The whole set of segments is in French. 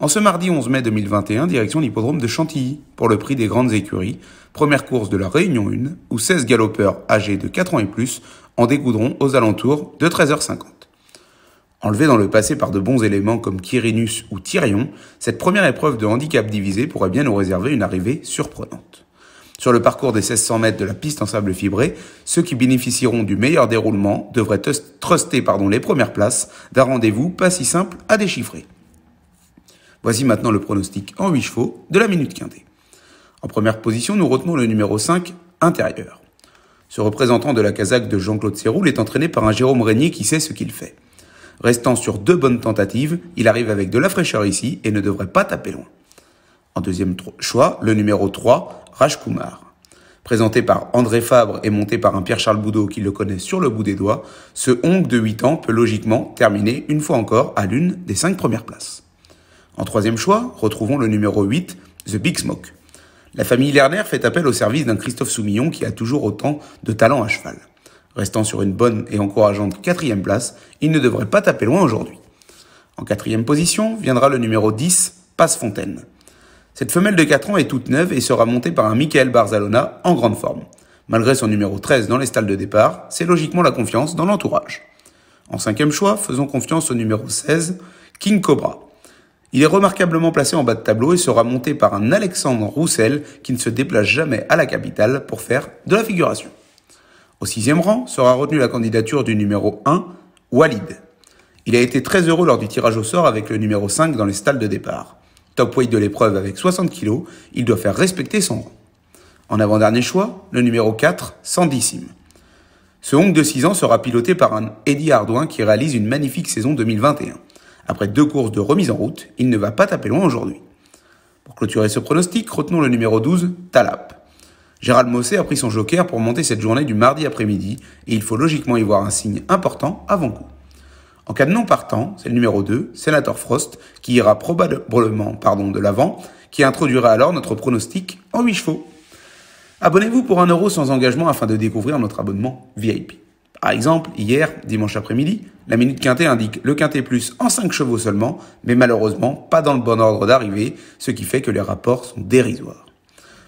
En ce mardi 11 mai 2021, direction l'hippodrome de Chantilly pour le prix des grandes écuries, première course de la Réunion 1, où 16 galopeurs âgés de 4 ans et plus en découdront aux alentours de 13h50. Enlevé dans le passé par de bons éléments comme Quirinus ou Tyrion, cette première épreuve de handicap divisé pourrait bien nous réserver une arrivée surprenante. Sur le parcours des 1600 mètres de la piste en sable fibré, ceux qui bénéficieront du meilleur déroulement devraient truster pardon, les premières places d'un rendez-vous pas si simple à déchiffrer. Voici maintenant le pronostic en 8 chevaux de la minute quintée. En première position, nous retenons le numéro 5, intérieur. Ce représentant de la casaque de Jean-Claude Séroul est entraîné par un Jérôme Régnier qui sait ce qu'il fait. Restant sur deux bonnes tentatives, il arrive avec de la fraîcheur ici et ne devrait pas taper loin. En deuxième choix, le numéro 3, Rajkumar. Présenté par André Fabre et monté par un Pierre-Charles Boudot qui le connaît sur le bout des doigts, ce Hong de 8 ans peut logiquement terminer une fois encore à l'une des cinq premières places. En troisième choix, retrouvons le numéro 8, The Big Smoke. La famille Lerner fait appel au service d'un Christophe Soumillon qui a toujours autant de talent à cheval. Restant sur une bonne et encourageante quatrième place, il ne devrait pas taper loin aujourd'hui. En quatrième position viendra le numéro 10, Passe Fontaine. Cette femelle de 4 ans est toute neuve et sera montée par un Michael Barzalona en grande forme. Malgré son numéro 13 dans les stalles de départ, c'est logiquement la confiance dans l'entourage. En cinquième choix, faisons confiance au numéro 16, King Cobra. Il est remarquablement placé en bas de tableau et sera monté par un Alexandre Roussel qui ne se déplace jamais à la capitale pour faire de la figuration. Au sixième rang sera retenue la candidature du numéro 1, Walid. Il a été très heureux lors du tirage au sort avec le numéro 5 dans les stalles de départ. Top weight de l'épreuve avec 60 kg, il doit faire respecter son rang. En avant-dernier choix, le numéro 4, Sandissime. Ce Hong de 6 ans sera piloté par un Eddie Ardouin qui réalise une magnifique saison 2021. Après deux courses de remise en route, il ne va pas taper loin aujourd'hui. Pour clôturer ce pronostic, retenons le numéro 12, Talap. Gérald Mosset a pris son joker pour monter cette journée du mardi après-midi et il faut logiquement y voir un signe important avant coup. En cas de non partant, c'est le numéro 2, Senator Frost, qui ira probablement pardon, de l'avant, qui introduira alors notre pronostic en 8 chevaux. Abonnez-vous pour 1€ sans engagement afin de découvrir notre abonnement VIP. Par exemple, hier, dimanche après-midi, la minute quintée indique le quintet plus en 5 chevaux seulement, mais malheureusement pas dans le bon ordre d'arrivée, ce qui fait que les rapports sont dérisoires.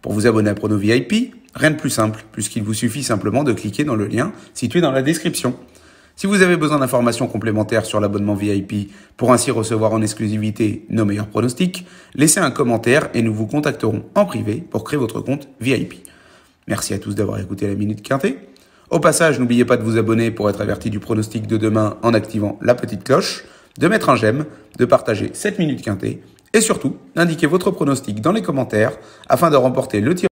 Pour vous abonner à Prono VIP, rien de plus simple, puisqu'il vous suffit simplement de cliquer dans le lien situé dans la description. Si vous avez besoin d'informations complémentaires sur l'abonnement VIP pour ainsi recevoir en exclusivité nos meilleurs pronostics, laissez un commentaire et nous vous contacterons en privé pour créer votre compte VIP. Merci à tous d'avoir écouté la Minute Quintée. Au passage, n'oubliez pas de vous abonner pour être averti du pronostic de demain en activant la petite cloche, de mettre un j'aime, de partager 7 minutes quintées et surtout d'indiquer votre pronostic dans les commentaires afin de remporter le tir.